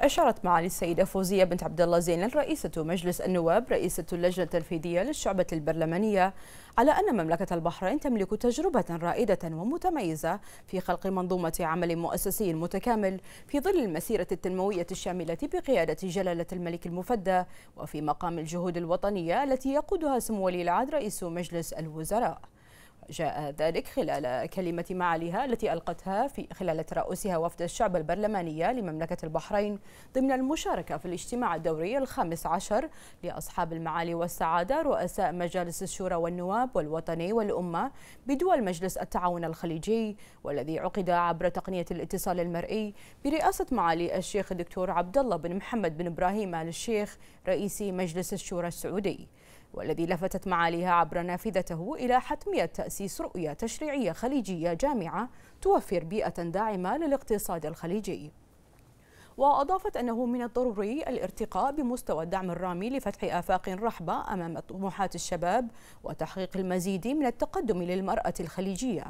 أشارت معالي السيدة فوزية بنت عبد الله زينل رئيسة مجلس النواب رئيسة اللجنة التنفيذية للشعبة البرلمانية على أن مملكة البحرين تملك تجربة رائدة ومتميزة في خلق منظومة عمل مؤسسي متكامل في ظل المسيرة التنموية الشاملة بقيادة جلالة الملك المفدى وفي مقام الجهود الوطنية التي يقودها سمو ولي العهد رئيس مجلس الوزراء جاء ذلك خلال كلمة معاليها التي ألقتها في خلال ترأسها وفد الشعب البرلمانية لمملكة البحرين ضمن المشاركة في الاجتماع الدوري الخامس عشر لأصحاب المعالي والسعادة رؤساء مجالس الشورى والنواب والوطني والأمة بدول مجلس التعاون الخليجي والذي عقد عبر تقنية الاتصال المرئي برئاسة معالي الشيخ الدكتور عبد الله بن محمد بن إبراهيم آل الشيخ رئيس مجلس الشورى السعودي والذي لفتت معاليها عبر نافذته إلى حتمية تأسيس رؤية تشريعية خليجية جامعة توفر بيئة داعمة للاقتصاد الخليجي وأضافت أنه من الضروري الارتقاء بمستوى الدعم الرامي لفتح آفاق رحبة أمام طموحات الشباب وتحقيق المزيد من التقدم للمرأة الخليجية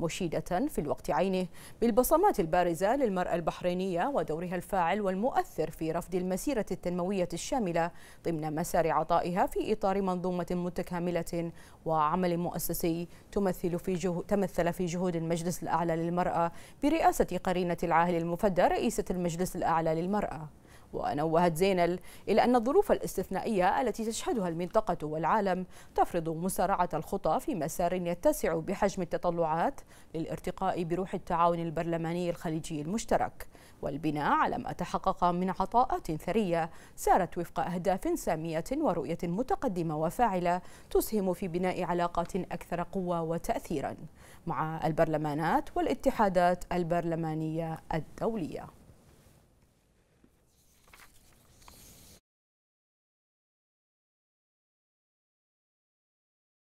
مشيدة في الوقت عينه بالبصمات البارزة للمرأة البحرينية ودورها الفاعل والمؤثر في رفض المسيرة التنموية الشاملة ضمن مسار عطائها في إطار منظومة متكاملة وعمل مؤسسي تمثل في جهو تمثل في جهود المجلس الأعلى للمرأة برئاسة قرينة العاهل المفدى رئيسة المجلس الأعلى للمرأة ونوهت زينل إلى أن الظروف الاستثنائية التي تشهدها المنطقة والعالم تفرض مسارعة الخطى في مسار يتسع بحجم التطلعات للارتقاء بروح التعاون البرلماني الخليجي المشترك والبناء على ما تحقق من عطاءات ثرية سارت وفق أهداف سامية ورؤية متقدمة وفاعلة تسهم في بناء علاقات أكثر قوة وتأثيرا مع البرلمانات والاتحادات البرلمانية الدولية